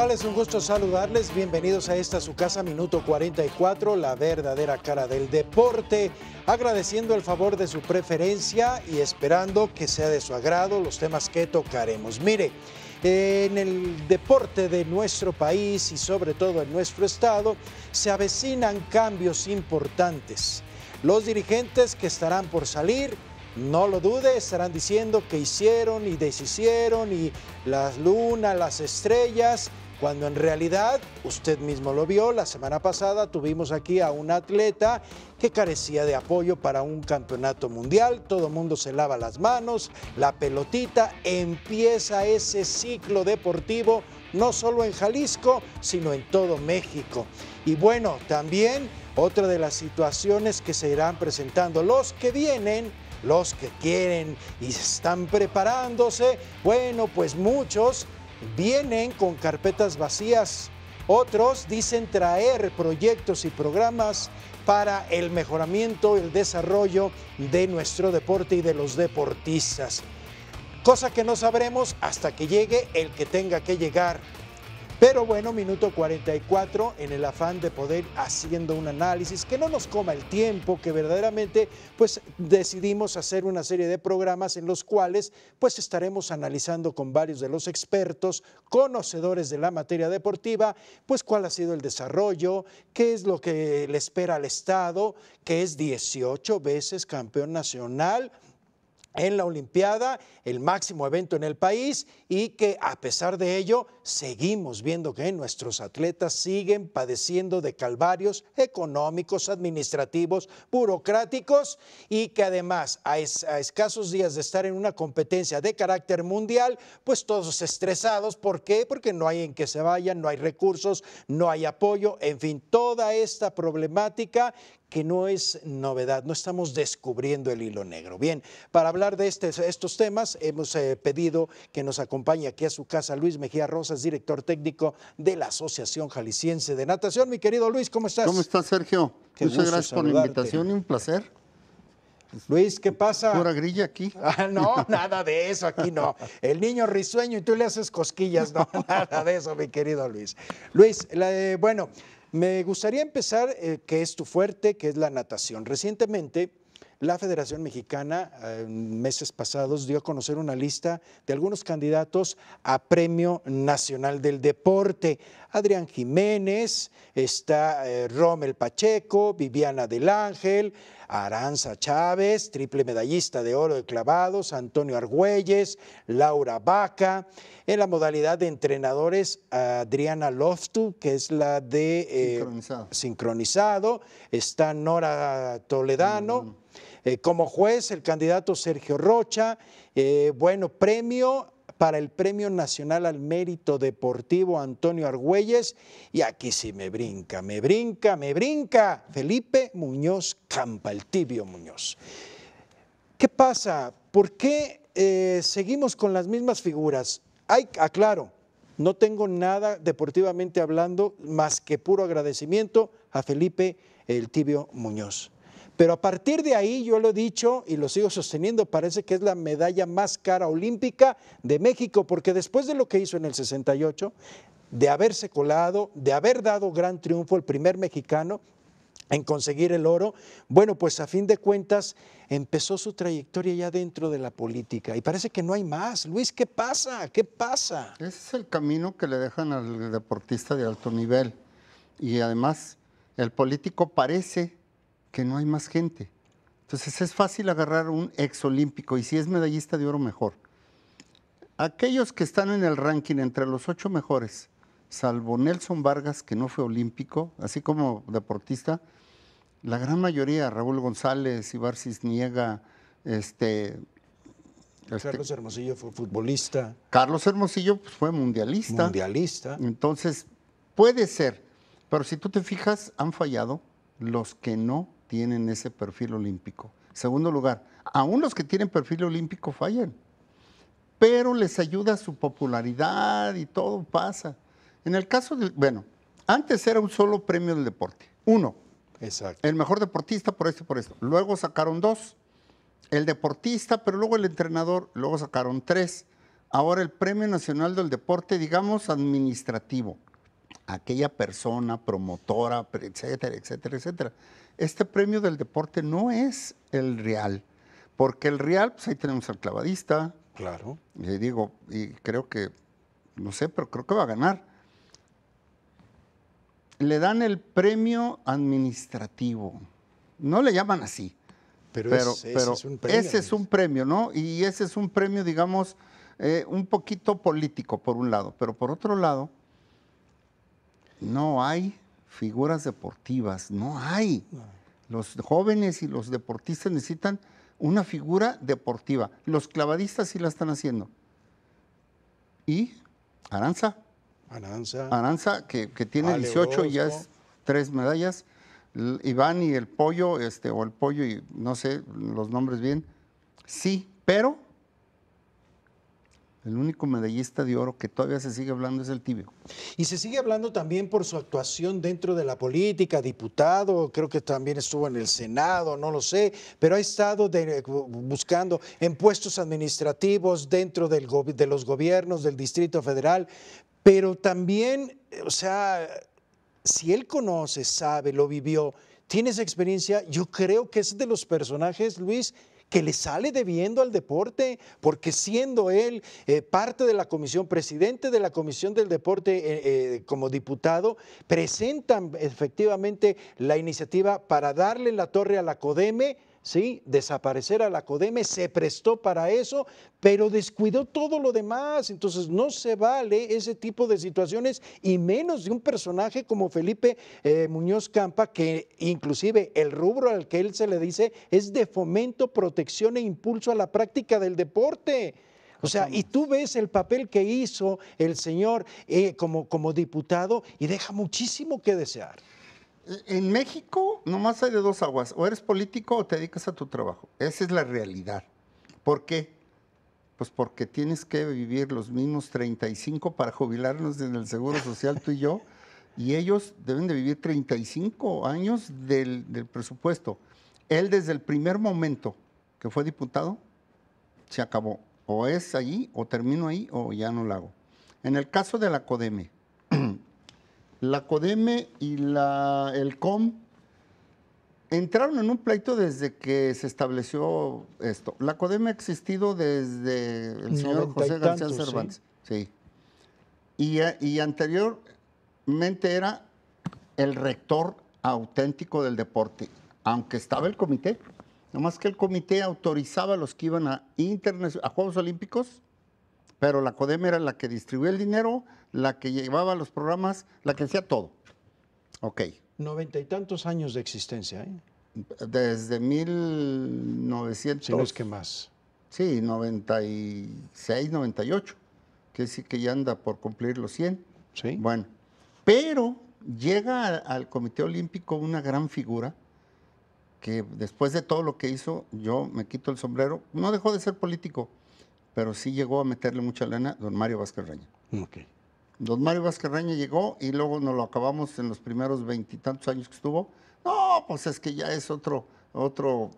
tal? Es un gusto saludarles. Bienvenidos a esta su casa, minuto 44, la verdadera cara del deporte. Agradeciendo el favor de su preferencia y esperando que sea de su agrado los temas que tocaremos. Mire, en el deporte de nuestro país y sobre todo en nuestro estado se avecinan cambios importantes. Los dirigentes que estarán por salir no lo dude, estarán diciendo que hicieron y deshicieron y las lunas, las estrellas cuando en realidad usted mismo lo vio, la semana pasada tuvimos aquí a un atleta que carecía de apoyo para un campeonato mundial, todo el mundo se lava las manos, la pelotita, empieza ese ciclo deportivo no solo en Jalisco, sino en todo México. Y bueno, también otra de las situaciones que se irán presentando, los que vienen los que quieren y están preparándose, bueno, pues muchos vienen con carpetas vacías. Otros dicen traer proyectos y programas para el mejoramiento, el desarrollo de nuestro deporte y de los deportistas. Cosa que no sabremos hasta que llegue el que tenga que llegar. Pero bueno, minuto 44 en el afán de poder haciendo un análisis que no nos coma el tiempo, que verdaderamente pues decidimos hacer una serie de programas en los cuales pues estaremos analizando con varios de los expertos, conocedores de la materia deportiva, pues cuál ha sido el desarrollo, qué es lo que le espera al Estado, que es 18 veces campeón nacional en la Olimpiada, el máximo evento en el país y que a pesar de ello seguimos viendo que nuestros atletas siguen padeciendo de calvarios económicos, administrativos, burocráticos y que además a, escasos días de estar en una competencia de carácter mundial, pues todos estresados. ¿Por qué? Porque no hay en que se vayan, no hay recursos, no hay apoyo, en fin, toda esta problemática que no es novedad, no estamos descubriendo el hilo negro. Bien, para hablar de este, estos temas hemos eh, pedido que nos acompañe aquí a su casa Luis Mejía Rosa director técnico de la Asociación Jalisciense de Natación. Mi querido Luis, ¿cómo estás? ¿Cómo estás, Sergio? Muchas gracias por la invitación y un placer. Luis, ¿qué pasa? Pura grilla aquí. Ah, no, nada de eso, aquí no. El niño risueño y tú le haces cosquillas, no, nada de eso, mi querido Luis. Luis, eh, bueno, me gustaría empezar, eh, que es tu fuerte, que es la natación. Recientemente la Federación Mexicana, meses pasados, dio a conocer una lista de algunos candidatos a Premio Nacional del Deporte. Adrián Jiménez, está eh, Rommel Pacheco, Viviana del Ángel, Aranza Chávez, triple medallista de oro de clavados, Antonio Argüelles, Laura Vaca. En la modalidad de entrenadores, Adriana Loftu, que es la de eh, sincronizado. está Nora Toledano. Mm. Eh, como juez, el candidato Sergio Rocha, eh, bueno, premio para el Premio Nacional al Mérito Deportivo Antonio Argüelles. Y aquí sí me brinca, me brinca, me brinca. Felipe Muñoz Campa, el tibio Muñoz. ¿Qué pasa? ¿Por qué eh, seguimos con las mismas figuras? Ay, aclaro, no tengo nada deportivamente hablando más que puro agradecimiento a Felipe el tibio Muñoz. Pero a partir de ahí, yo lo he dicho y lo sigo sosteniendo, parece que es la medalla más cara olímpica de México, porque después de lo que hizo en el 68, de haberse colado, de haber dado gran triunfo el primer mexicano en conseguir el oro, bueno, pues a fin de cuentas empezó su trayectoria ya dentro de la política y parece que no hay más. Luis, ¿qué pasa? ¿Qué pasa? Ese es el camino que le dejan al deportista de alto nivel y además el político parece que no hay más gente. Entonces es fácil agarrar un exolímpico y si es medallista de oro, mejor. Aquellos que están en el ranking entre los ocho mejores, salvo Nelson Vargas, que no fue olímpico, así como deportista, la gran mayoría, Raúl González, Ibar Niega, este, este, Carlos Hermosillo fue futbolista. Carlos Hermosillo pues, fue mundialista. Mundialista. Entonces, puede ser. Pero si tú te fijas, han fallado los que no tienen ese perfil olímpico. Segundo lugar, aún los que tienen perfil olímpico fallan, pero les ayuda su popularidad y todo pasa. En el caso del, bueno, antes era un solo premio del deporte, uno. Exacto. El mejor deportista por esto por esto. Luego sacaron dos, el deportista, pero luego el entrenador, luego sacaron tres. Ahora el Premio Nacional del Deporte, digamos, administrativo. Aquella persona, promotora, etcétera, etcétera, etcétera este premio del deporte no es el real, porque el real, pues ahí tenemos al clavadista. Claro. Le digo, y creo que, no sé, pero creo que va a ganar. Le dan el premio administrativo. No le llaman así. Pero, ese, es un premio, ese es un premio, ¿no? Y ese es un premio, digamos, eh, un poquito político, por un lado. Pero por otro lado, no hay figuras deportivas, no hay. Los jóvenes y los deportistas necesitan una figura deportiva. Los clavadistas sí la están haciendo. Y Aranza. Aranza. Aranza, que, tiene 18 y ya es tres medallas. Iván y el pollo, este, o el pollo y no sé los nombres bien. Sí, pero el único medallista de oro que todavía se sigue hablando es el tibio. Y se sigue hablando también por su actuación dentro de la política, diputado, creo que también estuvo en el Senado, no lo sé, pero ha estado eh, buscando en puestos administrativos dentro de los gobiernos del Distrito Federal, pero también, o sea, si él conoce, sabe, lo vivió, tiene esa experiencia, yo creo que es de los personajes, Luis, que le sale debiendo al deporte, porque siendo él eh, parte de la comisión, presidente de la comisión del deporte eh, eh, como diputado, presentan efectivamente la iniciativa para darle la torre a la CODEME ¿sí? Desaparecer a la CODEME se prestó para eso, pero descuidó todo lo demás. Entonces no se vale ese tipo de situaciones y menos de un personaje como Felipe eh, Muñoz Campa, que inclusive el rubro al que él se le dice es de fomento, protección e impulso a la práctica del deporte. O sea, y tú ves el papel que hizo el señor eh, como, como diputado y deja muchísimo que desear en México nomás hay de dos aguas, o eres político o te dedicas a tu trabajo. Esa es la realidad. ¿Por qué? Pues porque tienes que vivir los mismos 35 para jubilarnos en el Seguro Social tú y yo, y ellos deben de vivir 35 años del, presupuesto. Él desde el primer momento que fue diputado, se acabó. O es allí, o termino ahí, o ya no lo hago. En el caso de la CODEME, la CODEME y el COM entraron en un pleito desde que se estableció esto. La CODEME ha existido desde el señor José García Cervantes. Sí. Y, anteriormente era el rector auténtico del deporte, aunque estaba el comité. Nomás que el comité autorizaba a los que iban a, a Juegos Olímpicos, pero la CODEME era la que distribuía el dinero, la que llevaba los programas, la que hacía todo. Ok. Noventa y tantos años de existencia, ¿eh? Desde 1900. Si no que más. Sí, 96, 98. Que decir que ya anda por cumplir los 100. Sí. Bueno, pero llega al, Comité Olímpico una gran figura que después de todo lo que hizo, yo me quito el sombrero. No dejó de ser político, pero sí llegó a meterle mucha lana don Mario Vázquez Reña. Okay. Don Mario Vázquez llegó y luego nos lo acabamos en los primeros veintitantos años que estuvo. No, pues es que ya es otro, otro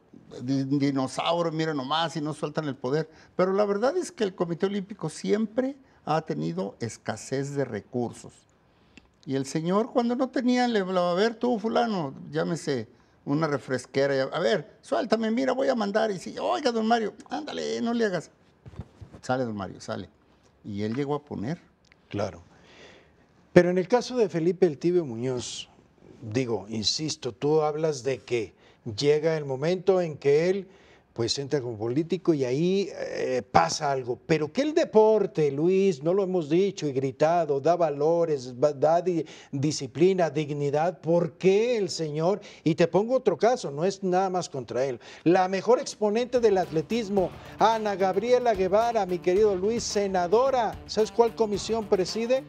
dinosaurio, miren nomás, y no sueltan el poder. Pero la verdad es que el Comité Olímpico siempre ha tenido escasez de recursos. Y el señor cuando no tenía, le hablaba, a ver, tú fulano, llámese una refresquera, a ver, suéltame, mira, voy a mandar. Y si, oiga, don Mario, ándale, no le hagas. Sale, don Mario, sale. Y él llegó a poner Claro. Pero en el caso de Felipe El Tibio Muñoz, digo, insisto, tú hablas de que llega el momento en que él pues entra como político y ahí eh, pasa algo. Pero que el deporte, Luis, no lo hemos dicho y gritado, da valores, da disciplina, dignidad, ¿por qué el señor? Y te pongo otro caso, no es nada más contra él. La mejor exponente del atletismo, Ana Gabriela Guevara, mi querido Luis, senadora, ¿sabes cuál comisión preside?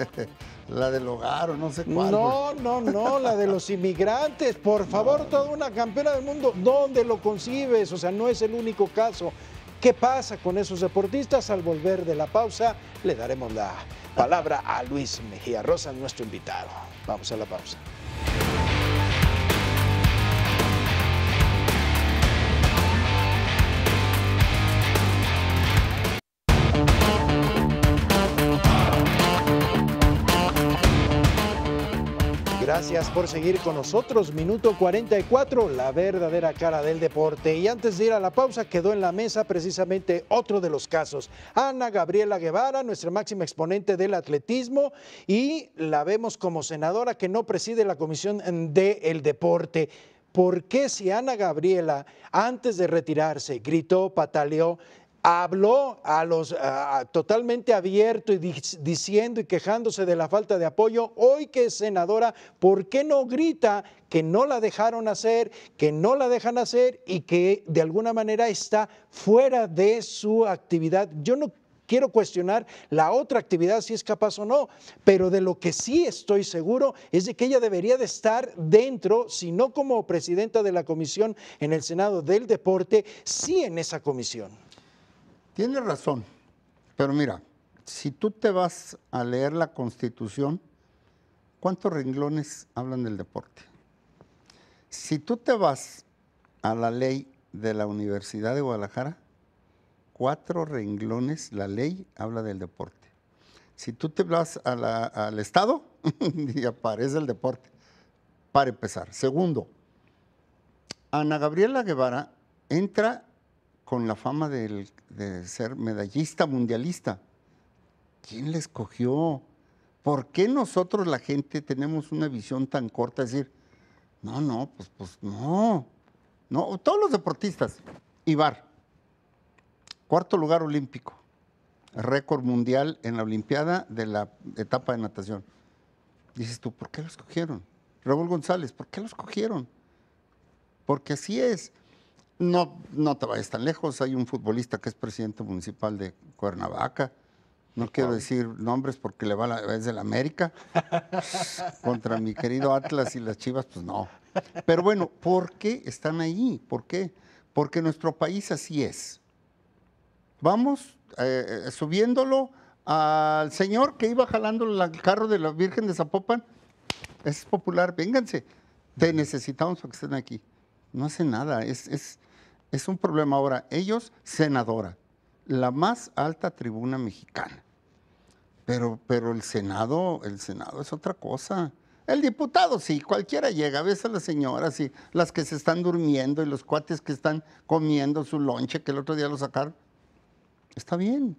la del hogar o no sé cuál. No, no, no, la de los inmigrantes. Por favor, toda una campeona del mundo, ¿dónde lo concibes? O sea, no es el único caso. ¿Qué pasa con esos deportistas? Al volver de la pausa, le daremos la palabra a Luis Mejía Rosa, nuestro invitado. Vamos a la pausa. Gracias por seguir con nosotros. Minuto 44, la verdadera cara del deporte. Y antes de ir a la pausa, quedó en la mesa precisamente otro de los casos. Ana Gabriela Guevara, nuestra máxima exponente del atletismo, y la vemos como senadora que no preside la Comisión del el Deporte. ¿Por qué si Ana Gabriela, antes de retirarse, gritó, pataleó, habló a los totalmente abierto y diciendo y quejándose de la falta de apoyo, hoy que es senadora, ¿por qué no grita que no la dejaron hacer, que no la dejan hacer y que de alguna manera está fuera de su actividad? Yo no quiero cuestionar la otra actividad si es capaz o no, pero de lo que sí estoy seguro es de que ella debería de estar dentro, si no como presidenta de la comisión en el Senado del Deporte, sí en esa comisión. Tienes razón, pero mira, si tú te vas a leer la Constitución, ¿cuántos renglones hablan del deporte? Si tú te vas a la ley de la Universidad de Guadalajara, cuatro renglones la ley habla del deporte. Si tú te vas al Estado, y aparece el deporte, para empezar. Segundo, Ana Gabriela Guevara entra con la fama de ser medallista mundialista. ¿Quién le escogió? ¿Por qué nosotros la gente tenemos una visión tan corta? Es decir, no, no, pues, pues no. No, todos los deportistas. Ibar, cuarto lugar olímpico, récord mundial en la Olimpiada de la etapa de natación. Dices tú, ¿por qué los escogieron? Raúl González, ¿por qué los cogieron? Porque así es. No, no te vayas tan lejos. Hay un futbolista que es presidente municipal de Cuernavaca. No quiero decir nombres porque le va la es del América contra mi querido Atlas y las Chivas, pues no. Pero bueno, ¿por qué están ahí? ¿Por qué? Porque nuestro país así es. Vamos eh, subiéndolo al señor que iba jalando el carro de la Virgen de Zapopan. Es popular, vénganse. Te necesitamos para que estén aquí. No hace nada, es, es, es un problema ahora. Ellos, senadora, la más alta tribuna mexicana. Pero, pero el Senado, el Senado es otra cosa. El diputado, sí, cualquiera llega, ves a las señoras y las que se están durmiendo y los cuates que están comiendo su lonche que el otro día lo sacaron. Está bien,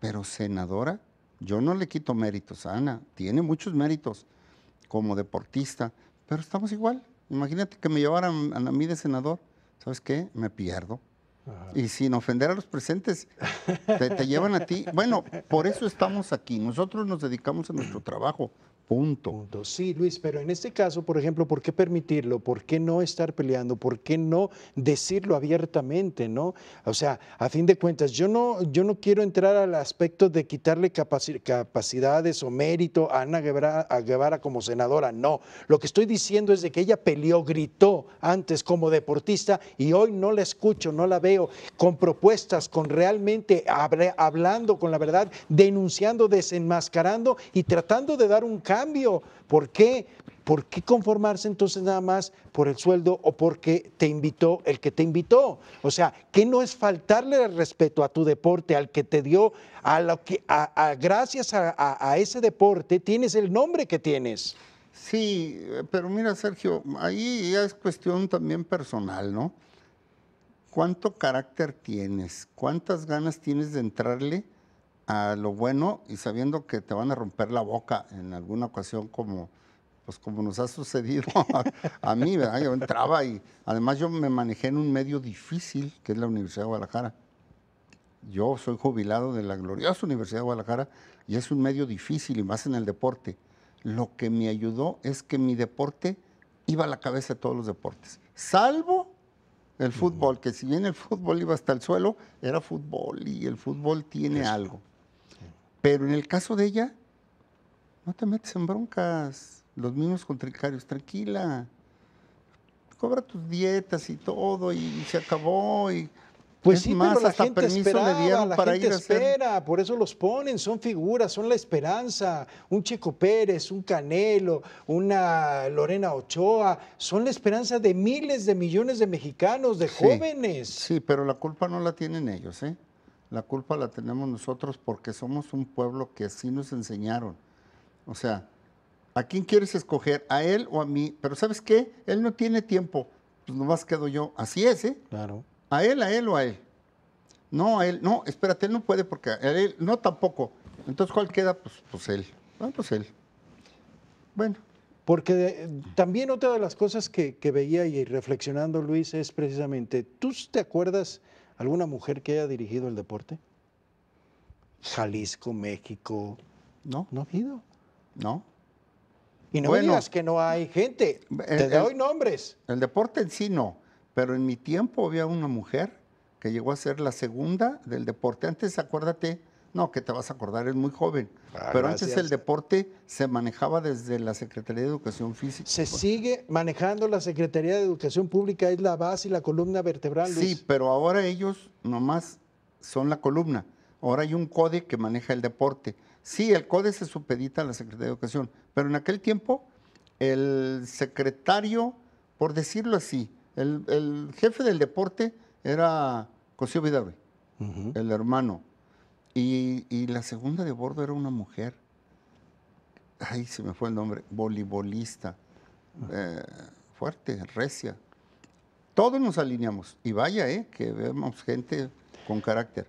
pero senadora, yo no le quito méritos a Ana, tiene muchos méritos como deportista, pero estamos igual. Imagínate que me llevaran a mí de senador, ¿sabes qué? Me pierdo. Y sin ofender a los presentes, te, te, llevan a ti. Bueno, por eso estamos aquí. Nosotros nos dedicamos a nuestro trabajo. Punto. Sí, Luis, pero en este caso, por ejemplo, ¿por qué permitirlo? ¿Por qué no estar peleando? ¿Por qué no decirlo abiertamente, no? O sea, a fin de cuentas, yo no, yo no quiero entrar al aspecto de quitarle capacidades o mérito a Ana Guevara, como senadora, no. Lo que estoy diciendo es de que ella peleó, gritó antes como deportista y hoy no la escucho, no la veo con propuestas, con realmente hablando con la verdad, denunciando, desenmascarando y tratando de dar un cambio ¿Por qué? ¿Por qué conformarse entonces nada más por el sueldo o porque te invitó el que te invitó? O sea, ¿qué no es faltarle el respeto a tu deporte, al que te dio, a lo que, gracias a, a, ese deporte tienes el nombre que tienes? Sí, pero mira, Sergio, ahí ya es cuestión también personal, ¿no? ¿Cuánto carácter tienes? ¿Cuántas ganas tienes de entrarle? a lo bueno y sabiendo que te van a romper la boca en alguna ocasión como pues como nos ha sucedido a, mí, ¿verdad? Yo entraba y además yo me manejé en un medio difícil que es la Universidad de Guadalajara. Yo soy jubilado de la gloriosa Universidad de Guadalajara y es un medio difícil y más en el deporte. Lo que me ayudó es que mi deporte iba a la cabeza de todos los deportes, salvo el fútbol, que si bien el fútbol iba hasta el suelo, era fútbol y el fútbol tiene algo. Pero en el caso de ella, no te metes en broncas, los mismos contrincarios, tranquila, cobra tus dietas y todo, y se acabó, y pues sí, más, hasta gente permiso le para gente espera, por eso los ponen, son figuras, son la esperanza. Un Chico Pérez, un Canelo, una Lorena Ochoa, son la esperanza de miles de millones de mexicanos, de jóvenes. Sí, pero la culpa no la tienen ellos, ¿eh? La culpa la tenemos nosotros porque somos un pueblo que así nos enseñaron. O sea, ¿a quién quieres escoger? ¿A él o a mí? Pero ¿sabes qué? Él no tiene tiempo. Pues nomás quedo yo. Así es, ¿eh? Claro. ¿A él, a él o a él? No, a él. No, espérate, él no puede porque a él no tampoco. Entonces, ¿cuál queda? Pues, pues él. Ah, pues él. Bueno. Porque eh, también otra de las cosas que, que veía y reflexionando Luis es precisamente, ¿tú te acuerdas ¿Alguna mujer que haya dirigido el deporte? Jalisco, México. No, no ha habido. No. Y no bueno, digas que no hay gente. Eh, Te doy nombres. El deporte en sí no, pero en mi tiempo había una mujer que llegó a ser la segunda del deporte. Antes, acuérdate, no, que te vas a acordar, es muy joven. Ah, pero antes el deporte se manejaba desde la Secretaría de Educación Física. Se sigue manejando la Secretaría de Educación Pública, es la base y la columna vertebral. Sí, pero ahora ellos nomás son la columna. Ahora hay un CODE que maneja el deporte. Sí, el CODE se supedita a la Secretaría de Educación, pero en aquel tiempo el secretario, por decirlo así, el, jefe del deporte era Cosío Vidal, el hermano. Y, la segunda de bordo era una mujer, ay, se me fue el nombre, voleibolista, ah. eh, fuerte, recia. Todos nos alineamos. Y vaya, eh, que vemos gente con carácter.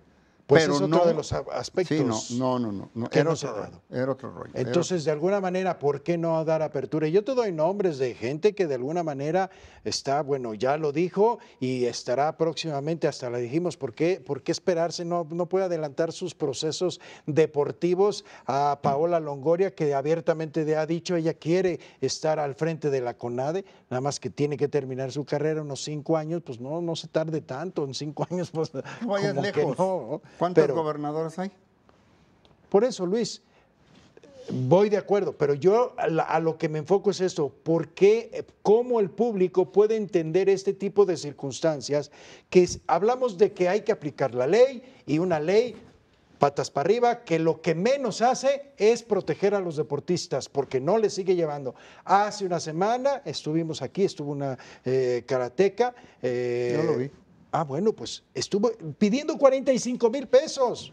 Pues pero es otro de los aspectos. Sí, no, no, no, no. Era, otro, rollo, era otro rollo. Entonces, de alguna manera, ¿por qué no dar apertura? Yo te doy nombres de gente que de alguna manera está, bueno, ya lo dijo y estará próximamente, hasta la dijimos, ¿por qué, por qué esperarse? No, no puede adelantar sus procesos deportivos a Paola Longoria, que abiertamente ha dicho, ella quiere estar al frente de la CONADE, nada más que tiene que terminar su carrera unos cinco años, pues no, no se tarde tanto, en cinco años, pues no vayan lejos. no. ¿Cuántos gobernadores hay? Por eso, Luis, voy de acuerdo, pero yo a, lo que me enfoco es esto, ¿por qué, eh, cómo el público puede entender este tipo de circunstancias? Que hablamos de que hay que aplicar la ley y una ley patas para arriba, que lo que menos hace es proteger a los deportistas, porque no les sigue llevando. Hace una semana estuvimos aquí, estuvo una eh, karateca. Eh, yo lo vi Ah, bueno, pues estuvo pidiendo 45 mil pesos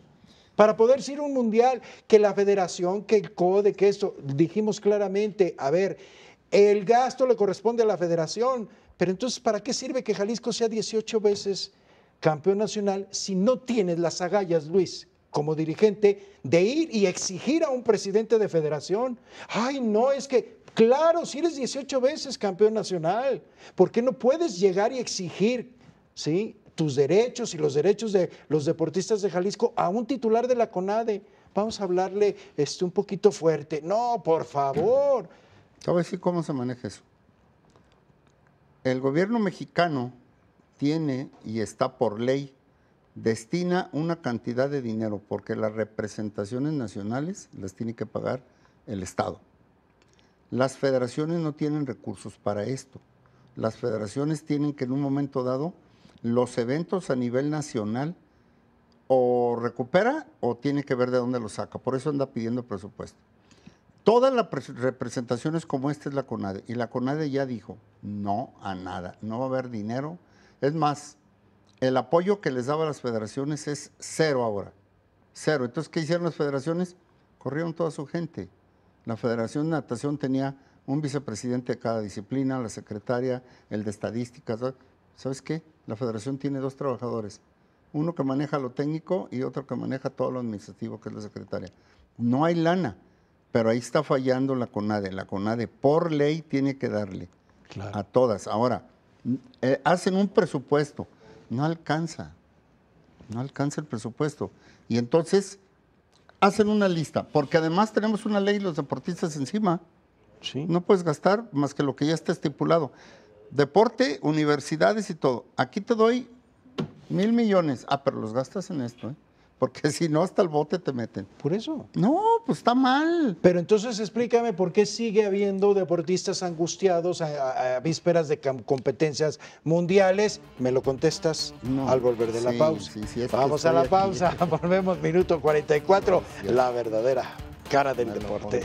para poder ir a un mundial, que la federación, que el CODE, que esto, dijimos claramente, a ver, el gasto le corresponde a la federación, pero entonces, ¿para qué sirve que Jalisco sea 18 veces campeón nacional si no tienes las agallas, Luis? como dirigente, de ir y exigir a un presidente de federación. Ay, no, es que, claro, si eres 18 veces campeón nacional, ¿por qué no puedes llegar y exigir ¿sí? tus derechos y los derechos de los deportistas de Jalisco a un titular de la CONADE. Vamos a hablarle este, un poquito fuerte. No, por favor. A ver si cómo se maneja eso. El gobierno mexicano tiene y está por ley, destina una cantidad de dinero porque las representaciones nacionales las tiene que pagar el Estado. Las federaciones no tienen recursos para esto. Las federaciones tienen que en un momento dado los eventos a nivel nacional o recupera o tiene que ver de dónde lo saca. Por eso anda pidiendo presupuesto. Todas las representaciones como esta es la CONADE. Y la CONADE ya dijo, no a nada, no va a haber dinero. Es más, el apoyo que les daba a las federaciones es cero ahora. Cero. Entonces, ¿qué hicieron las federaciones? Corrieron toda su gente. La Federación de Natación tenía un vicepresidente de cada disciplina, la secretaria, el de estadísticas. ¿sabes qué? La federación tiene dos trabajadores, uno que maneja lo técnico y otro que maneja todo lo administrativo, que es la secretaria. No hay lana, pero ahí está fallando la CONADE. La CONADE por ley tiene que darle a todas. Ahora, eh, hacen un presupuesto, no alcanza, no alcanza el presupuesto. Y entonces hacen una lista, porque además tenemos una ley los deportistas encima. ¿Sí? No puedes gastar más que lo que ya está estipulado deporte, universidades y todo. Aquí te doy mil millones. Ah, pero los gastas en esto, ¿eh? Porque si no, hasta el bote te meten. Por eso. No, pues está mal. Pero entonces explícame por qué sigue habiendo deportistas angustiados a, vísperas de competencias mundiales. ¿Me lo contestas al volver de la pausa? Sí, sí, Vamos a la pausa. Volvemos minuto 44. La verdadera cara del deporte.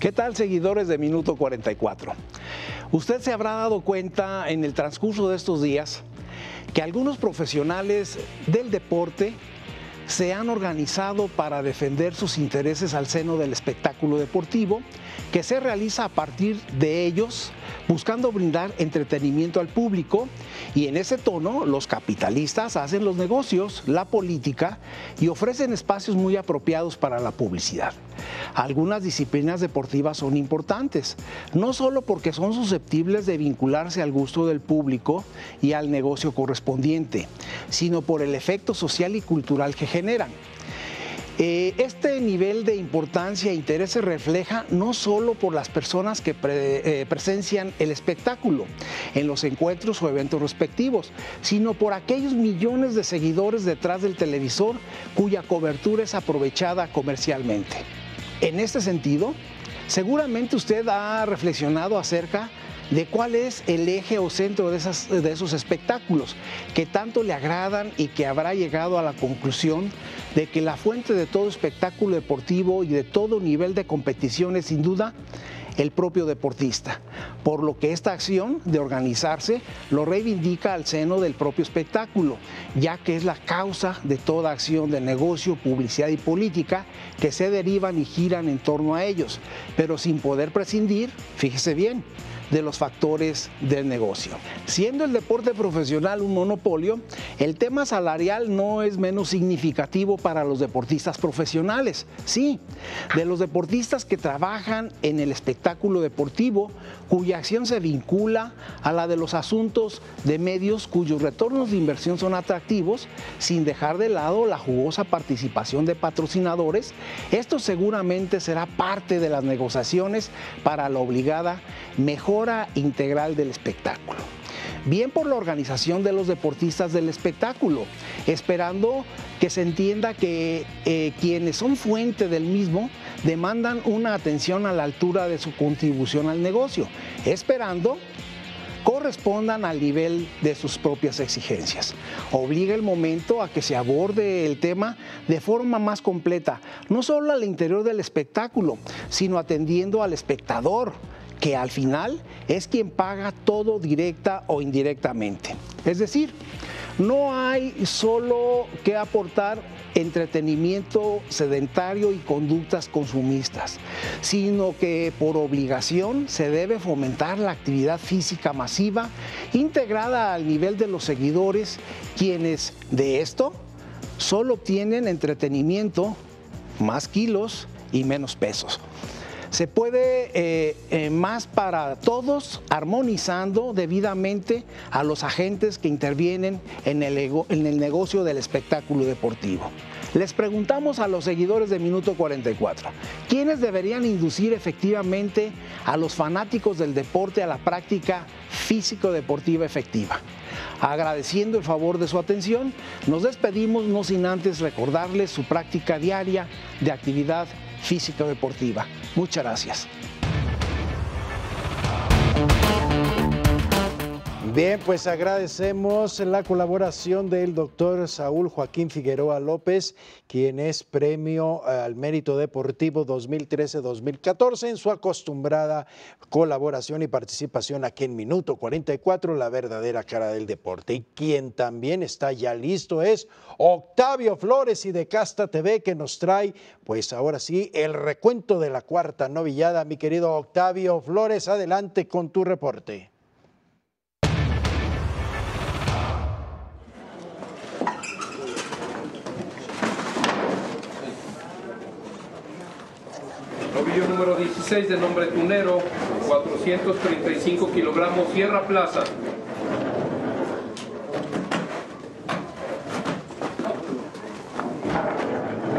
¿Qué tal seguidores de Minuto 44? Usted se habrá dado cuenta en el transcurso de estos días que algunos profesionales del deporte se han organizado para defender sus intereses al seno del espectáculo deportivo que se realiza a partir de ellos buscando brindar entretenimiento al público y en ese tono los capitalistas hacen los negocios, la política y ofrecen espacios muy apropiados para la publicidad. Algunas disciplinas deportivas son importantes, no solo porque son susceptibles de vincularse al gusto del público y al negocio correspondiente, sino por el efecto social y cultural que generan. Eh, este nivel de importancia e interés se refleja no solo por las personas que eh, presencian el espectáculo en los encuentros o eventos respectivos, sino por aquellos millones de seguidores detrás del televisor cuya cobertura es aprovechada comercialmente. En este sentido, seguramente usted ha reflexionado acerca de cuál es el eje o centro de, esos espectáculos que tanto le agradan y que habrá llegado a la conclusión de que la fuente de todo espectáculo deportivo y de todo nivel de competición es sin duda el propio deportista, por lo que esta acción de organizarse lo reivindica al seno del propio espectáculo, ya que es la causa de toda acción de negocio, publicidad y política que se derivan y giran en torno a ellos, pero sin poder prescindir, fíjese bien, de los factores del negocio. Siendo el deporte profesional un monopolio, el tema salarial no es menos significativo para los deportistas profesionales. Sí, de los deportistas que trabajan en el espectáculo deportivo, cuya acción se vincula a la de los asuntos de medios cuyos retornos de inversión son atractivos, sin dejar de lado la jugosa participación de patrocinadores, esto seguramente será parte de las negociaciones para la obligada mejor integral del espectáculo. Bien por la organización de los deportistas del espectáculo, esperando que se entienda que eh, quienes son fuente del mismo demandan una atención a la altura de su contribución al negocio, esperando correspondan al nivel de sus propias exigencias. Obliga el momento a que se aborde el tema de forma más completa, no sólo al interior del espectáculo, sino atendiendo al espectador, que al final es quien paga todo directa o indirectamente. Es decir, no hay solo que aportar entretenimiento sedentario y conductas consumistas, sino que por obligación se debe fomentar la actividad física masiva integrada al nivel de los seguidores, quienes de esto solo obtienen entretenimiento, más kilos y menos pesos se puede eh, eh, más para todos, armonizando debidamente a los agentes que intervienen en el, en el negocio del espectáculo deportivo. Les preguntamos a los seguidores de Minuto 44, ¿quiénes deberían inducir efectivamente a los fanáticos del deporte a la práctica físico-deportiva efectiva? Agradeciendo el favor de su atención, nos despedimos no sin antes recordarles su práctica diaria de actividad físico-deportiva. Muchas gracias. Bien, pues agradecemos la colaboración del doctor Saúl Joaquín Figueroa López, quien es premio eh, al mérito deportivo 2013-2014 en su acostumbrada colaboración y participación aquí en Minuto 44, la verdadera cara del deporte. Y quien también está ya listo es Octavio Flores y de Casta TV, que nos trae, pues ahora sí, el recuento de la cuarta novillada. Mi querido Octavio Flores, adelante con tu reporte. número 16 de nombre Tunero, 435 kilogramos, Sierra Plaza.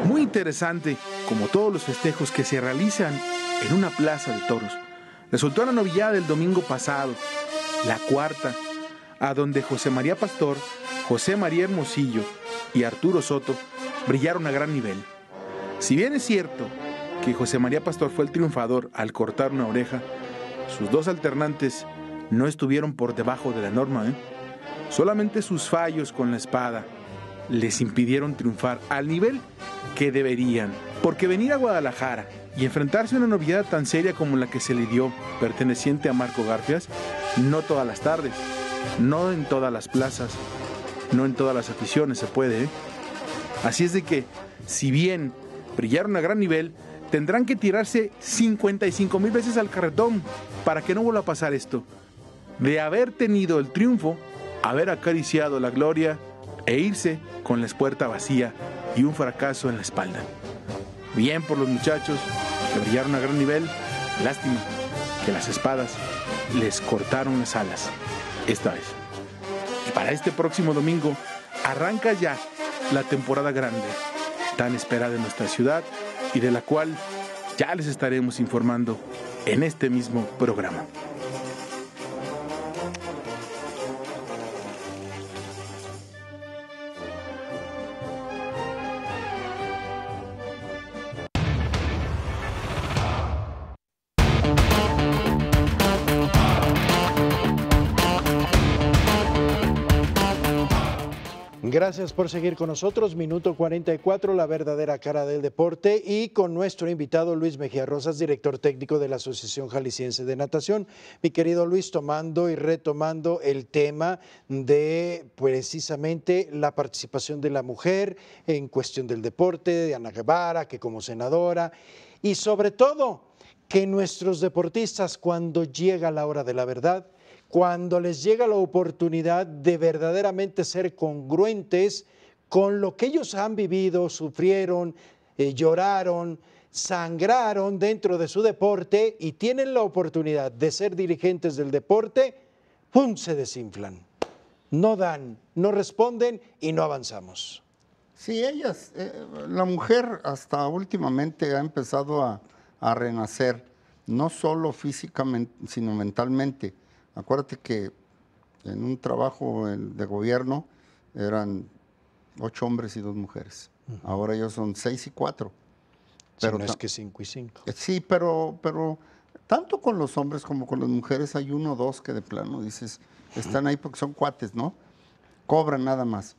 Muy interesante, como todos los festejos que se realizan en una plaza de toros. Resultó la novillada del domingo pasado, la cuarta, a donde José María Pastor, José María Hermosillo y Arturo Soto brillaron a gran nivel. Si bien es cierto que José María Pastor fue el triunfador al cortar una oreja, sus dos alternantes no estuvieron por debajo de la norma. ¿eh? Solamente sus fallos con la espada les impidieron triunfar al nivel que deberían. Porque venir a Guadalajara y enfrentarse a una novedad tan seria como la que se le dio perteneciente a Marco Garfias, no todas las tardes, no en todas las plazas, no en todas las aficiones se puede. ¿eh? Así es de que, si bien brillaron a gran nivel, tendrán que tirarse 55 mil veces al carretón para que no vuelva a pasar esto. De haber tenido el triunfo, haber acariciado la gloria e irse con la espuerta vacía y un fracaso en la espalda. Bien por los muchachos que brillaron a gran nivel, lástima que las espadas les cortaron las alas esta vez. Y para este próximo domingo arranca ya la temporada grande, tan esperada en nuestra ciudad y de la cual ya les estaremos informando en este mismo programa. gracias por seguir con nosotros. Minuto 44, la verdadera cara del deporte y con nuestro invitado Luis Mejía Rosas, director técnico de la Asociación Jalisciense de Natación. Mi querido Luis, tomando y retomando el tema de precisamente la participación de la mujer en cuestión del deporte, de Ana Guevara, que como senadora, y sobre todo que nuestros deportistas cuando llega la hora de la verdad, cuando les llega la oportunidad de verdaderamente ser congruentes con lo que ellos han vivido, sufrieron, eh, lloraron, sangraron dentro de su deporte y tienen la oportunidad de ser dirigentes del deporte, ¡pum! se desinflan. No dan, no responden y no avanzamos. Sí, ellas, eh, la mujer hasta últimamente ha empezado a, a renacer, no solo físicamente, sino mentalmente Acuérdate que en un trabajo de gobierno eran ocho hombres y dos mujeres. Ahora ellos son seis y cuatro. Pero no es que cinco y cinco. Eh, sí, pero, pero tanto con los hombres como con las mujeres hay uno o dos que de plano dices, están ahí porque son cuates, ¿no? Cobran nada más.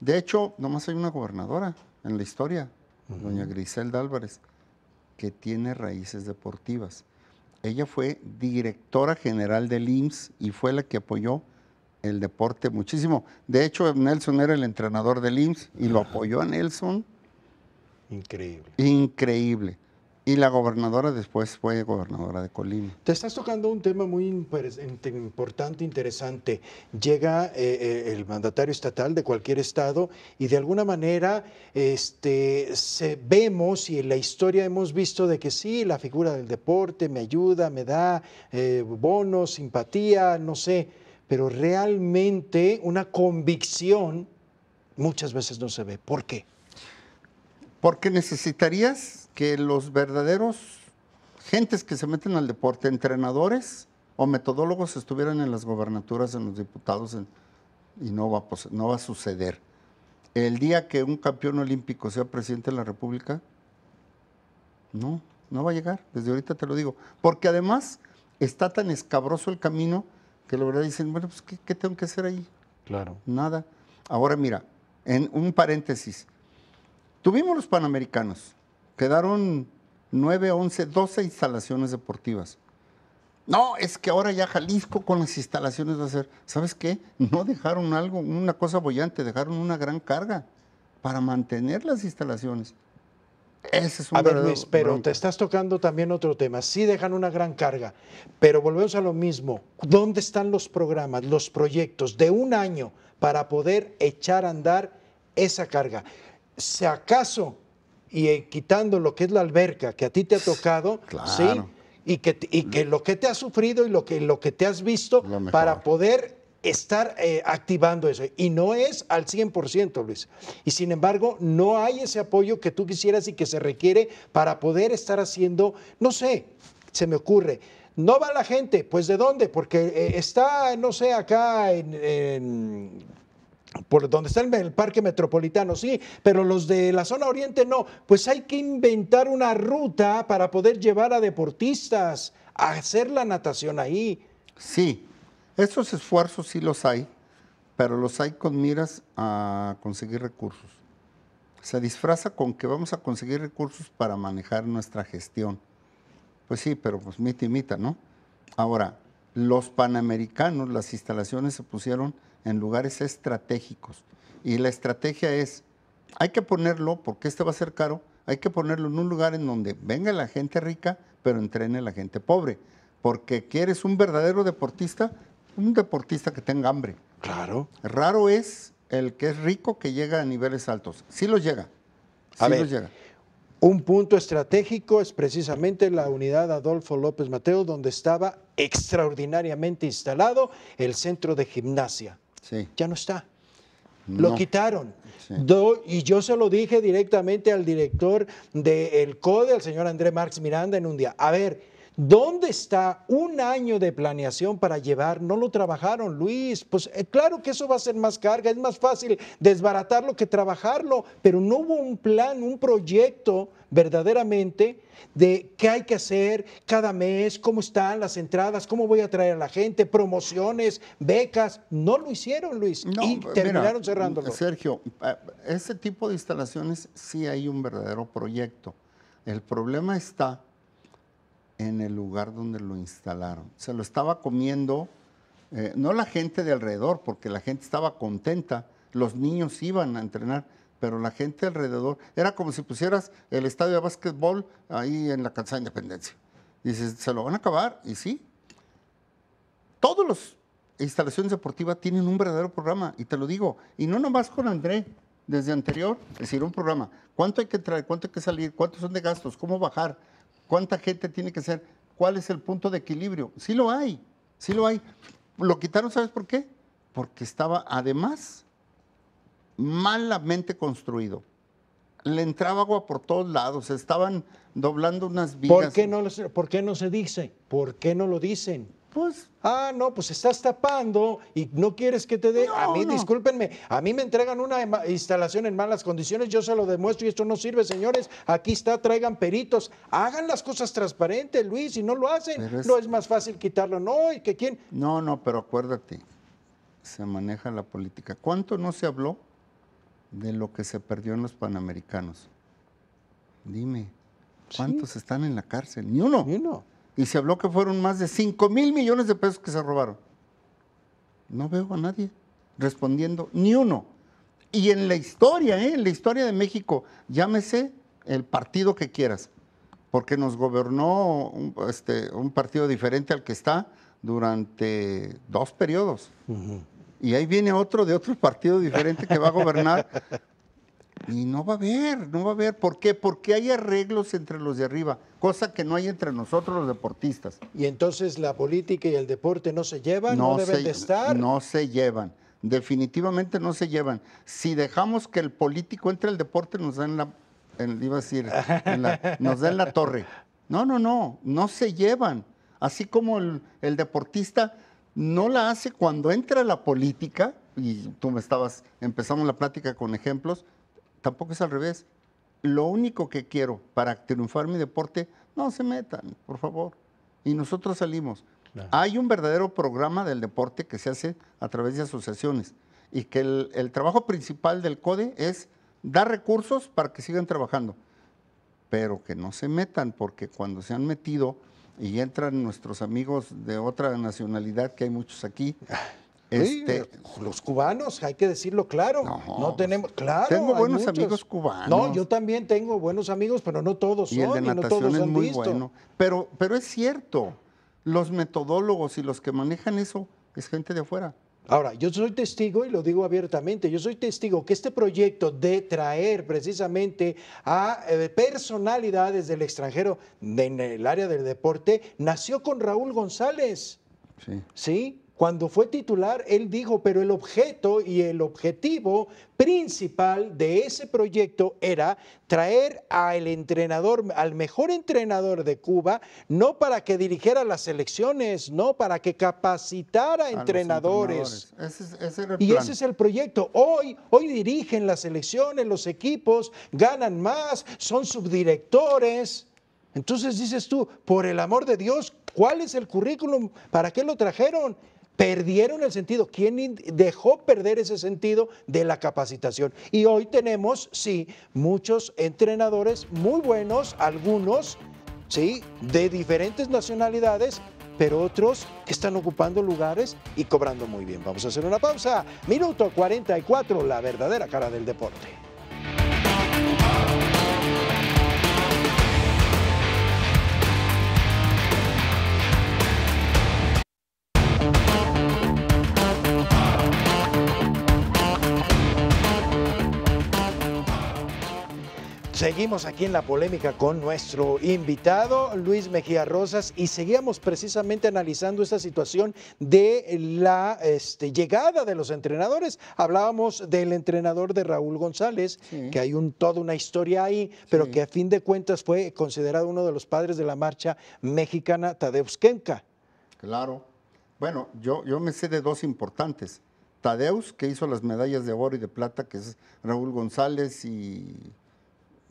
De hecho, nomás hay una gobernadora en la historia, doña Griselda Álvarez, que tiene raíces deportivas. Ella fue directora general del IMSS y fue la que apoyó el deporte muchísimo. De hecho, Nelson era el entrenador del IMSS y lo apoyó a Nelson. Increíble. Increíble. Y la gobernadora después fue gobernadora de Colima. Te estás tocando un tema muy importante, interesante. Llega eh, eh, el mandatario estatal de cualquier estado y de alguna manera este, se, vemos y en la historia hemos visto de que sí, la figura del deporte me ayuda, me da eh, bonos, simpatía, no sé, pero realmente una convicción muchas veces no se ve. ¿Por qué? Porque necesitarías que los verdaderos gentes que se meten al deporte, entrenadores o metodólogos, estuvieran en las gobernaturas, en los diputados, y no va, pues, no va a suceder. El día que un campeón olímpico sea presidente de la República, no, no va a llegar, desde ahorita te lo digo. Porque además está tan escabroso el camino que la verdad dicen, bueno, pues ¿qué, qué tengo que hacer ahí? Claro. Nada. Ahora mira, en un paréntesis, tuvimos los Panamericanos, Quedaron 9, 11, 12 instalaciones deportivas. No, es que ahora ya Jalisco con las instalaciones va a ser. ¿Sabes qué? No dejaron algo, una cosa bollante, dejaron una gran carga para mantener las instalaciones. Ese es un a ver, Luis, pero te estás tocando también otro tema. Sí dejan una gran carga, pero volvemos a lo mismo. ¿Dónde están los programas, los proyectos de un año para poder echar a andar esa carga? ¿Se acaso y eh, quitando lo que es la alberca que a ti te ha tocado, Y que, que lo que te ha sufrido y lo que, lo que te has visto para poder estar eh, activando eso. Y no es al 100%, Luis. Y sin embargo, no hay ese apoyo que tú quisieras y que se requiere para poder estar haciendo, no sé, se me ocurre. No va la gente, pues ¿de dónde? Porque eh, está, no sé, acá en por donde está el, parque metropolitano, sí, pero los de la zona oriente no. Pues hay que inventar una ruta para poder llevar a deportistas a hacer la natación ahí. Sí, esos esfuerzos sí los hay, pero los hay con miras a conseguir recursos. Se disfraza con que vamos a conseguir recursos para manejar nuestra gestión. Pues sí, pero pues mita y mita, ¿no? Ahora, los panamericanos, las instalaciones se pusieron en lugares estratégicos. Y la estrategia es, hay que ponerlo, porque este va a ser caro, hay que ponerlo en un lugar en donde venga la gente rica, pero entrene la gente pobre. Porque quieres un verdadero deportista, un deportista que tenga hambre. Claro. Raro es el que es rico que llega a niveles altos. Sí los llega. Sí los llega. Un punto estratégico es precisamente la unidad Adolfo López Mateo, donde estaba extraordinariamente instalado el centro de gimnasia. Ya no está. Lo quitaron. y yo se lo dije directamente al director del CODE, al señor Andrés Marx Miranda, en un día. A ver, ¿Dónde está un año de planeación para llevar? No lo trabajaron, Luis. Pues eh, claro que eso va a ser más carga, es más fácil desbaratarlo que trabajarlo, pero no hubo un plan, un proyecto verdaderamente de qué hay que hacer cada mes, cómo están las entradas, cómo voy a traer a la gente, promociones, becas. No lo hicieron, Luis, y terminaron cerrándolo. Sergio, ese tipo de instalaciones sí hay un verdadero proyecto. El problema está en el lugar donde lo instalaron. Se lo estaba comiendo, eh, no la gente de alrededor, porque la gente estaba contenta, los niños iban a entrenar, pero la gente alrededor, era como si pusieras el estadio de básquetbol ahí en la calzada de Independencia. Dices, se lo van a acabar, y sí. Todos los instalaciones deportivas tienen un verdadero programa, y te lo digo, y no nomás con André, desde anterior, es decir, un programa. ¿Cuánto hay que entrar ¿Cuánto hay que salir? ¿Cuántos son de gastos? ¿Cómo bajar? ¿Cuánta gente tiene que ser? ¿Cuál es el punto de equilibrio? Sí lo hay, sí lo hay. Lo quitaron, ¿sabes por qué? Porque estaba además malamente construido. Le entraba agua por todos lados, estaban doblando unas vigas. ¿Por qué no, ¿por qué no se dice? ¿Por qué no lo dicen? Pues. Ah, no, pues estás tapando y no quieres que te dé. a mí, discúlpenme, a mí me entregan una instalación en malas condiciones, yo se lo demuestro y esto no sirve, señores. Aquí está, traigan peritos. Hagan las cosas transparentes, Luis, y no lo hacen, no es más fácil quitarlo. No, y que quién. No, no, pero acuérdate, se maneja la política. ¿Cuánto no se habló de lo que se perdió en los panamericanos? Dime, ¿cuántos están en la cárcel? Ni uno. Ni uno y se habló que fueron más de 5 mil millones de pesos que se robaron. No veo a nadie respondiendo, ni uno. Y en la historia, ¿eh? en la historia de México, llámese el partido que quieras, porque nos gobernó un, este, partido diferente al que está durante dos periodos. Y ahí viene otro de otro partido diferente que va a gobernar Y no va a haber, no va a haber. ¿Por qué? Porque hay arreglos entre los de arriba, cosa que no hay entre nosotros los deportistas. Y entonces la política y el deporte no se llevan, no, deben se, de estar. No se llevan, definitivamente no se llevan. Si dejamos que el político entre al deporte, nos dan la, iba a decir, la, torre. No, no, no, no se llevan. Así como el, deportista no la hace cuando entra la política, y tú me estabas, empezamos la plática con ejemplos, tampoco es al revés. Lo único que quiero para triunfar mi deporte, no se metan, por favor. Y nosotros salimos. Hay un verdadero programa del deporte que se hace a través de asociaciones y que el, el trabajo principal del CODE es dar recursos para que sigan trabajando, pero que no se metan porque cuando se han metido y entran nuestros amigos de otra nacionalidad, que hay muchos aquí, Este, los cubanos, hay que decirlo claro. No, pues, tenemos, claro. Tengo buenos amigos cubanos. No, yo también tengo buenos amigos, pero no todos son, no todos es han muy bueno. Pero, pero es cierto, los metodólogos y los que manejan eso es gente de afuera. Ahora, yo soy testigo y lo digo abiertamente, yo soy testigo que este proyecto de traer precisamente a eh, personalidades del extranjero en el área del deporte nació con Raúl González. Sí. ¿Sí? Cuando fue titular, él dijo, pero el objeto y el objetivo principal de ese proyecto era traer al entrenador, al mejor entrenador de Cuba, no para que dirigiera las elecciones, no para que capacitara entrenadores. y ese es el proyecto. Hoy, hoy dirigen las elecciones, los equipos, ganan más, son subdirectores. Entonces dices tú, por el amor de Dios, ¿cuál es el currículum? ¿Para qué lo trajeron? Perdieron el sentido. ¿Quién dejó perder ese sentido de la capacitación? Y hoy tenemos, sí, muchos entrenadores muy buenos, algunos, sí, de diferentes nacionalidades, pero otros que están ocupando lugares y cobrando muy bien. Vamos a hacer una pausa. Minuto 44, la verdadera cara del deporte. Seguimos aquí en la polémica con nuestro invitado Luis Mejía Rosas y seguíamos precisamente analizando esta situación de la este, llegada de los entrenadores. Hablábamos del entrenador de Raúl González, que hay un, toda una historia ahí, pero que a fin de cuentas fue considerado uno de los padres de la marcha mexicana Tadeusz Kenka. Claro. Bueno, yo, yo me sé de dos importantes. Tadeusz, que hizo las medallas de oro y de plata, que es Raúl González y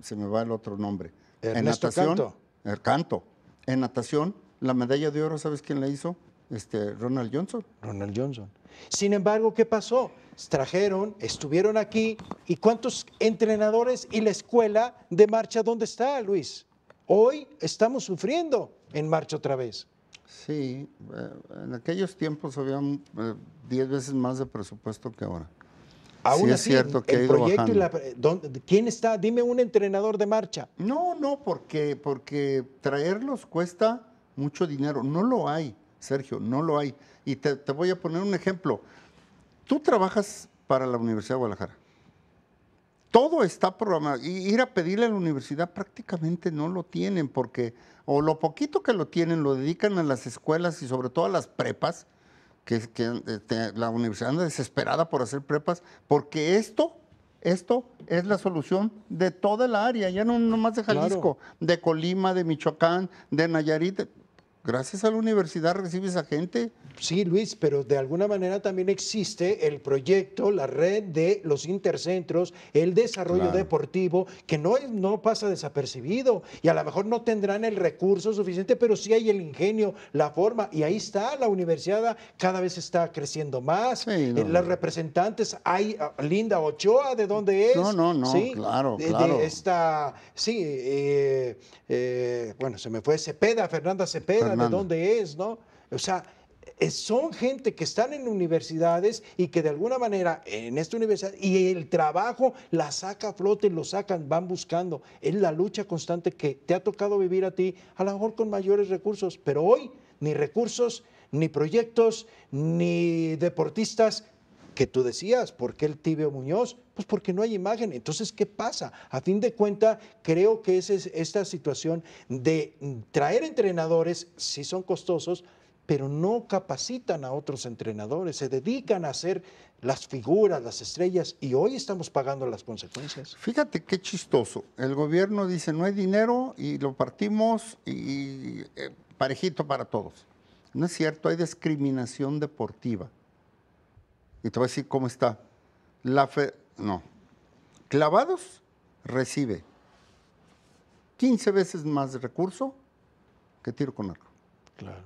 se me va el otro nombre. en natación, Canto. El eh, canto. En natación, la medalla de oro, ¿sabes quién la hizo? Este, Ronald Johnson. Ronald Johnson. Sin embargo, ¿qué pasó? Trajeron, estuvieron aquí, ¿y cuántos entrenadores y la escuela de marcha dónde está, Luis? Hoy estamos sufriendo en marcha otra vez. Sí, eh, en aquellos tiempos había 10 eh, veces más de presupuesto que ahora es cierto que el proyecto ¿Quién está? Dime un entrenador de marcha. No, no, porque, porque traerlos cuesta mucho dinero. No lo hay, Sergio, no lo hay. Y te, voy a poner un ejemplo. Tú trabajas para la Universidad de Guadalajara. Todo está programado. ir a pedirle a la universidad prácticamente no lo tienen, porque o lo poquito que lo tienen lo dedican a las escuelas y sobre todo a las prepas que, este, la universidad anda desesperada por hacer prepas, porque esto, esto es la solución de toda la área, ya no nomás de Jalisco, de Colima, de Michoacán, de Nayarit, Gracias a la universidad recibes a gente. Sí, Luis, pero de alguna manera también existe el proyecto, la red de los intercentros, el desarrollo deportivo, que no, es, no pasa desapercibido y a lo mejor no tendrán el recurso suficiente, pero sí hay el ingenio, la forma, y ahí está la universidad, cada vez está creciendo más. En eh, Las representantes, hay ah, Linda Ochoa, ¿de dónde es? No, no, no, claro, claro. esta, sí, eh, eh, bueno, se me fue Cepeda, Fernanda Cepeda de dónde es, ¿no? O sea, eh, son gente que están en universidades y que de alguna manera en esta universidad y el trabajo la saca a flote, lo sacan, van buscando. Es la lucha constante que te ha tocado vivir a ti, a lo mejor con mayores recursos, pero hoy ni recursos, ni proyectos, ni deportistas, que tú decías, ¿por qué el tibio Muñoz? Pues porque no hay imagen. Entonces, ¿qué pasa? A fin de cuenta, creo que es esta situación de traer entrenadores, si son costosos, pero no capacitan a otros entrenadores, se dedican a hacer las figuras, las estrellas, y hoy estamos pagando las consecuencias. Fíjate qué chistoso. El gobierno dice, no hay dinero y lo partimos y eh, parejito para todos. No es cierto, hay discriminación deportiva y te voy a decir cómo está. La fe, no. Clavados recibe 15 veces más recurso que tiro con arco. Claro.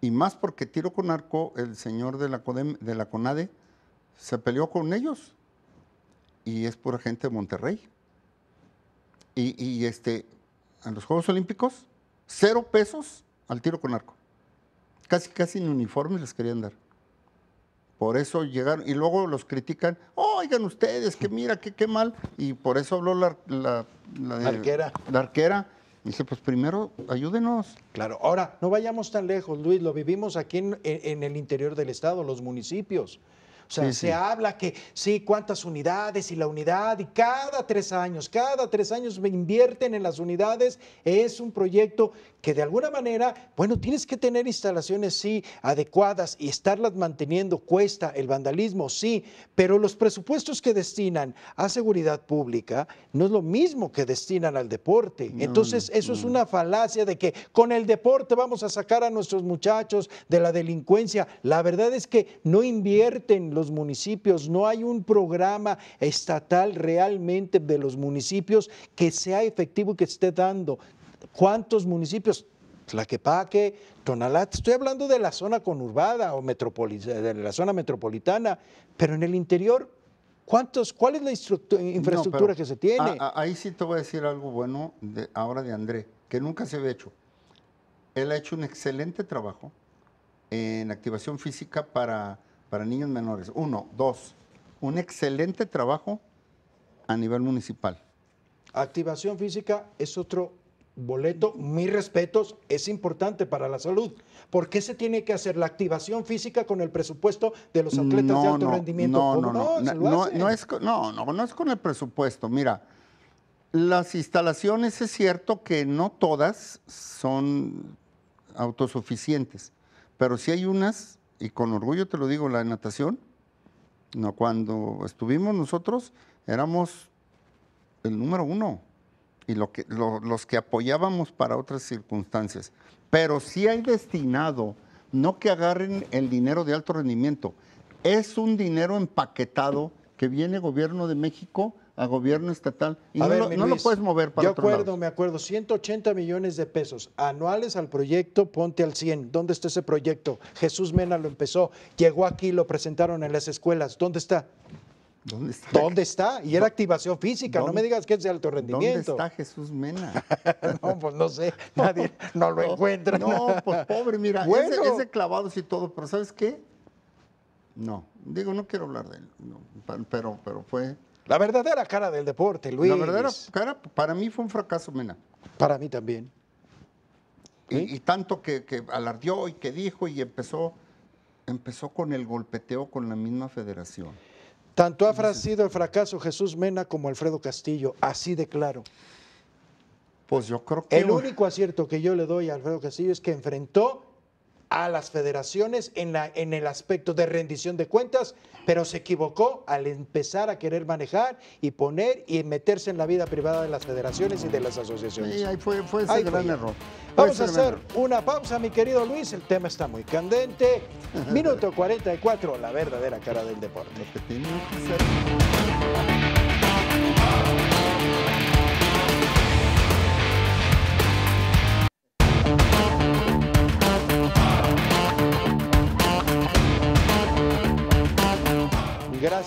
Y más porque tiro con arco, el señor de la, de la CONADE se peleó con ellos y es pura gente de Monterrey. Y, este, en los Juegos Olímpicos, cero pesos al tiro con arco. Casi, casi en uniformes les querían dar. Por eso llegaron, y luego los critican, oigan ustedes, que mira, que qué mal. Y por eso habló la, arquera. Dice, pues primero ayúdenos. Claro, ahora no vayamos tan lejos, Luis, lo vivimos aquí en, el interior del Estado, los municipios. O sea, se habla que sí, cuántas unidades y la unidad, y cada tres años, cada tres años me invierten en las unidades. Es un proyecto que de alguna manera, bueno, tienes que tener instalaciones, sí, adecuadas y estarlas manteniendo cuesta el vandalismo, sí, pero los presupuestos que destinan a seguridad pública no es lo mismo que destinan al deporte. Entonces, eso es una falacia de que con el deporte vamos a sacar a nuestros muchachos de la delincuencia. La verdad es que no invierten los municipios, no hay un programa estatal realmente de los municipios que sea efectivo y que esté dando ¿Cuántos municipios? Tlaquepaque, Tonalá, estoy hablando de la zona conurbada o de la zona metropolitana, pero en el interior, ¿cuántos, ¿cuál es la infraestructura que se tiene? ahí sí te voy a decir algo bueno ahora de André, que nunca se había hecho. Él ha hecho un excelente trabajo en activación física para, para niños menores. Uno, dos, un excelente trabajo a nivel municipal. Activación física es otro boleto, mis respetos, es importante para la salud. ¿Por qué se tiene que hacer la activación física con el presupuesto de los atletas de alto rendimiento? No, no, no, no, es, no, no, es con el presupuesto. Mira, las instalaciones es cierto que no todas son autosuficientes, pero sí hay unas, y con orgullo te lo digo, la natación, no, cuando estuvimos nosotros éramos el número uno y lo que, los que apoyábamos para otras circunstancias. Pero sí hay destinado, no que agarren el dinero de alto rendimiento, es un dinero empaquetado que viene gobierno de México a gobierno estatal y no, lo, puedes mover para yo acuerdo, me acuerdo, 180 millones de pesos anuales al proyecto Ponte al 100. ¿Dónde está ese proyecto? Jesús Mena lo empezó, llegó aquí, lo presentaron en las escuelas. ¿Dónde está? ¿Dónde está? ¿Dónde está? Y era activación física, no me digas que es de alto rendimiento. ¿Dónde está Jesús Mena? no, pues no sé, nadie no, lo encuentra. No, pues pobre, mira, ese, clavado sí todo, pero ¿sabes qué? No, digo, no quiero hablar de él, pero, pero fue... La verdadera cara del deporte, Luis. La verdadera cara, para mí fue un fracaso, Mena. Para mí también. Y, tanto que, que alardeó y que dijo y empezó, empezó con el golpeteo con la misma federación. Tanto ha sido el fracaso Jesús Mena como Alfredo Castillo, así de claro. Pues yo creo que. El único acierto que yo le doy a Alfredo Castillo es que enfrentó a las federaciones en, la, en el aspecto de rendición de cuentas, pero se equivocó al empezar a querer manejar y poner y meterse en la vida privada de las federaciones y de las asociaciones. ahí fue, ese gran error. Vamos a hacer una pausa, mi querido Luis, el tema está muy candente. Minuto 44, la verdadera cara del deporte.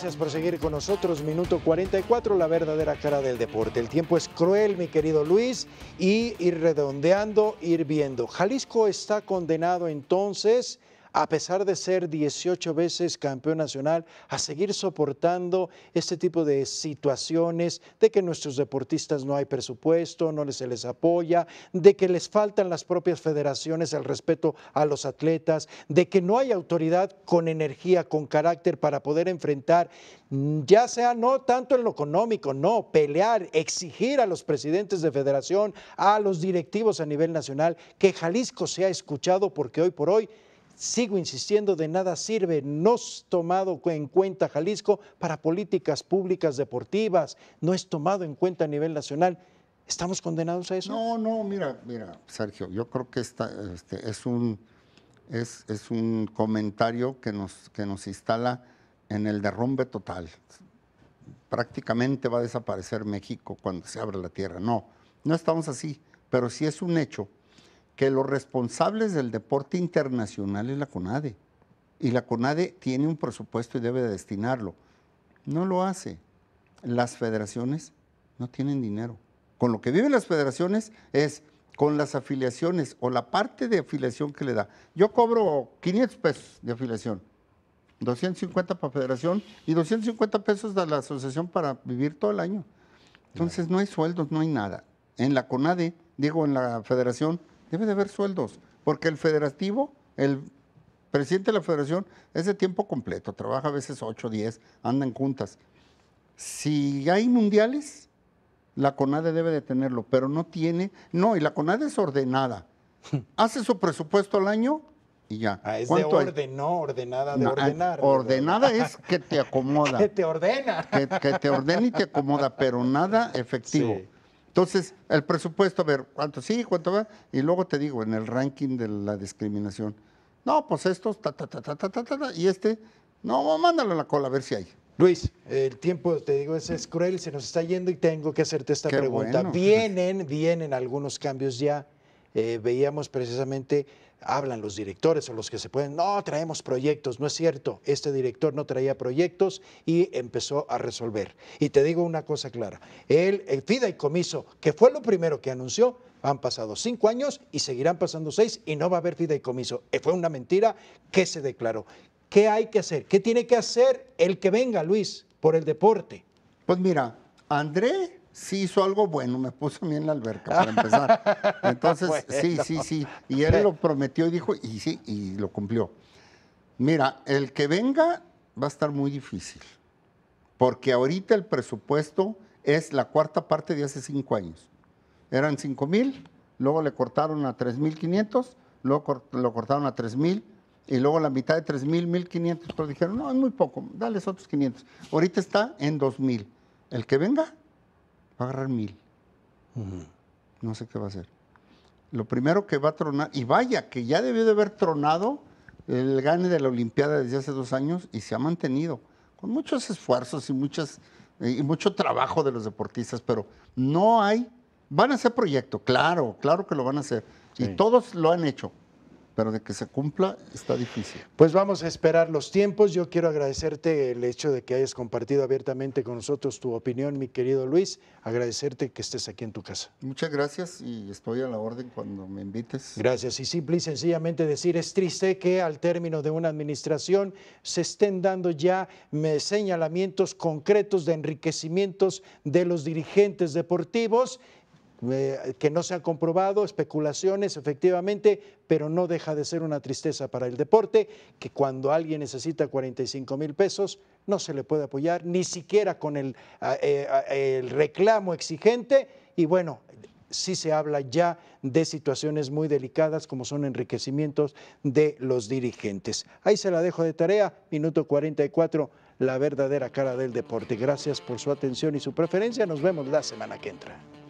Gracias por seguir con nosotros. Minuto 44, la verdadera cara del deporte. El tiempo es cruel, mi querido Luis, y ir redondeando, ir viendo. Jalisco está condenado entonces a pesar de ser 18 veces campeón nacional, a seguir soportando este tipo de situaciones, de que nuestros deportistas no hay presupuesto, no se les apoya, de que les faltan las propias federaciones al respeto a los atletas, de que no hay autoridad con energía, con carácter para poder enfrentar, ya sea no tanto en lo económico, no, pelear, exigir a los presidentes de federación, a los directivos a nivel nacional, que Jalisco sea escuchado porque hoy por hoy sigo insistiendo, de nada sirve, no es tomado en cuenta Jalisco para políticas públicas deportivas, no es tomado en cuenta a nivel nacional. ¿Estamos condenados a eso? No, no, mira, mira, Sergio, yo creo que este, es, un, es, un comentario que nos, que nos instala en el derrumbe total. Prácticamente va a desaparecer México cuando se abra la tierra. No, no estamos así, pero sí es un hecho que los responsables del deporte internacional es la CONADE. Y la CONADE tiene un presupuesto y debe destinarlo. No lo hace. Las federaciones no tienen dinero. Con lo que viven las federaciones es con las afiliaciones o la parte de afiliación que le da. Yo cobro 500 pesos de afiliación, 250 para federación y 250 pesos de la asociación para vivir todo el año. Entonces no hay sueldos, no hay nada. En la CONADE, digo en la federación, debe de haber sueldos, porque el federativo, el presidente de la federación es de tiempo completo, trabaja a veces 8, 10, andan juntas. Si hay mundiales, la CONADE debe de tenerlo, pero no tiene, no, y la CONADE es ordenada. Hace su presupuesto al año y ya. Ah, es de orden, no ordenada de ah, ordenar. Ordenada es que te acomoda. que te ordena. Que, te ordena y te acomoda, pero nada efectivo. Entonces, el presupuesto, a ver, ¿cuánto sí, cuánto va? Y luego te digo, en el ranking de la discriminación, no, pues estos, ta, ta, ta, ta, ta, ta, ta y este, no, mándalo a la cola, a ver si hay. Luis, el tiempo, te digo, es, cruel, se nos está yendo y tengo que hacerte esta pregunta. Vienen, vienen algunos cambios ya eh, veíamos precisamente, hablan los directores o los que se pueden, no, traemos proyectos, no es cierto, este director no traía proyectos y empezó a resolver. Y te digo una cosa clara, el, el fideicomiso, que fue lo primero que anunció, han pasado cinco años y seguirán pasando seis y no va a haber fideicomiso. Eh, fue una mentira que se declaró. ¿Qué hay que hacer? ¿Qué tiene que hacer el que venga, Luis, por el deporte? Pues mira, André sí hizo algo bueno, me puso a mí en la alberca para empezar. Entonces, sí, sí, sí. Y él lo prometió y dijo, y sí, y lo cumplió. Mira, el que venga va a estar muy difícil, porque ahorita el presupuesto es la cuarta parte de hace cinco años. Eran cinco mil, luego le cortaron a tres mil quinientos, luego lo cortaron a tres mil, y luego la mitad de tres mil, mil quinientos. pero dijeron, no, es muy poco, dales otros quinientos. Ahorita está en dos mil. El que venga va a agarrar mil. No sé qué va a hacer. Lo primero que va a tronar, y vaya, que ya debió de haber tronado el gane de la Olimpiada desde hace dos años y se ha mantenido, con muchos esfuerzos y, muchas, y mucho trabajo de los deportistas, pero no hay, van a hacer proyecto, claro, claro que lo van a hacer, y todos lo han hecho, pero de que se cumpla está difícil. Pues vamos a esperar los tiempos. Yo quiero agradecerte el hecho de que hayas compartido abiertamente con nosotros tu opinión, mi querido Luis. Agradecerte que estés aquí en tu casa. Muchas gracias y estoy a la orden cuando me invites. Gracias. Y simple y sencillamente decir, es triste que al término de una administración se estén dando ya señalamientos concretos de enriquecimientos de los dirigentes deportivos que no se han comprobado, especulaciones efectivamente, pero no deja de ser una tristeza para el deporte, que cuando alguien necesita 45 mil pesos, no se le puede apoyar, ni siquiera con el, eh, el reclamo exigente. Y bueno, sí se habla ya de situaciones muy delicadas como son enriquecimientos de los dirigentes. Ahí se la dejo de tarea, minuto 44, la verdadera cara del deporte. Gracias por su atención y su preferencia. Nos vemos la semana que entra.